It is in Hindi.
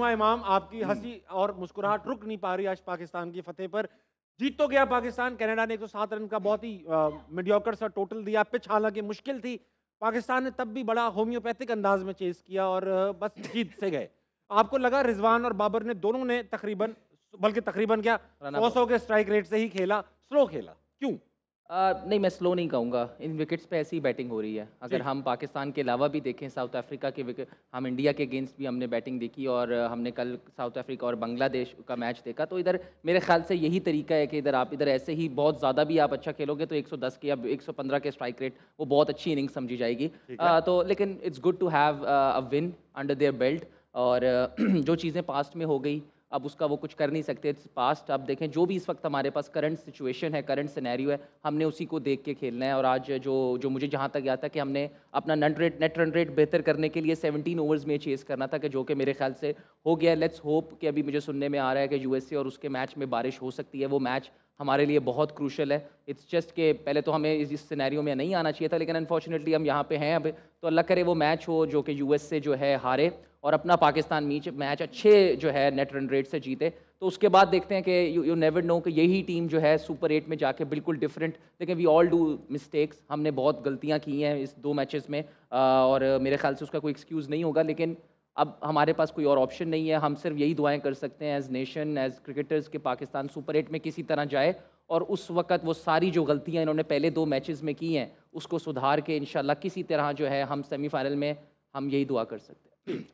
इमाम आपकी हम्म। हंसी और मुस्कुराहट रुक नहीं पा रही आज पाकिस्तान की फतेह पर जीत तो गया पाकिस्तान कनाडा ने सौ रन का बहुत ही मीडियोकर सा टोटल दिया पिच हालांकि मुश्किल थी पाकिस्तान ने तब भी बड़ा होम्योपैथिक अंदाज में चेस किया और बस जीत से गए आपको लगा रिजवान और बाबर ने दोनों ने तकरीबन बल्कि तकरीबन क्या सौ के स्ट्राइक रेट से ही खेला स्लो खेला क्यों आ, नहीं मैं स्लो नहीं कहूँगा इन विकेट्स पे ऐसी बैटिंग हो रही है अगर हम पाकिस्तान के अलावा भी देखें साउथ अफ्रीका के विकेट हम इंडिया के अगेंस्ट भी हमने बैटिंग देखी और हमने कल साउथ अफ्रीका और बांग्लादेश का मैच देखा तो इधर मेरे ख्याल से यही तरीका है कि इधर आप इधर ऐसे ही बहुत ज़्यादा भी आप अच्छा खेलोगे तो एक के या एक के स्ट्राइक रेट वो बहुत अच्छी इनिंग समझी जाएगी तो लेकिन it's good to have a win under their belt और जो चीज़ें पास्ट में हो गई अब उसका वो कुछ कर नहीं सकते पास्ट आप देखें जो भी इस वक्त हमारे पास करंट सिचुएशन है करंट सिनेरियो है हमने उसी को देख के खेलना है और आज जो जो मुझे जहाँ तक याद था कि हमने अपना net rate net run rate बेहतर करने के लिए 17 ओवर्स में चेस करना था कि जो कि मेरे ख्याल से हो गया लेट्स होप कि अभी मुझे सुनने में आ रहा है कि यू और उसके मैच में बारिश हो सकती है वो मैच हमारे लिए बहुत क्रूशल है इट्स जस्ट के पहले तो हमें इस इस सिनेरियो में नहीं आना चाहिए था लेकिन अनफॉर्चुनेटली हम यहाँ पे हैं अब तो अल्लाह करे वो मैच हो जो कि यूएस से जो है हारे और अपना पाकिस्तान मीच मैच अच्छे जो है नेट रन रेट से जीते तो उसके बाद देखते हैं कि यू यू नेवर नो कि यही टीम जो है सुपर एट में जाके बिल्कुल डिफरेंट लेकिन वी ऑल डू मिस्टेक्स हमने बहुत गलतियां की हैं इस दो मैचेस में और मेरे ख्याल से उसका कोई एक्सक्यूज़ नहीं होगा लेकिन अब हमारे पास कोई और ऑप्शन नहीं है हम सिर्फ यही दुआएं कर सकते हैं एज नेशन एज क्रिकेटर्स के पाकिस्तान सुपर एट में किसी तरह जाए और उस वक्त वो सारी जो गलतियां इन्होंने पहले दो मैचेस में की हैं उसको सुधार के इन किसी तरह जो है हम सेमीफाइनल में हम यही दुआ कर सकते हैं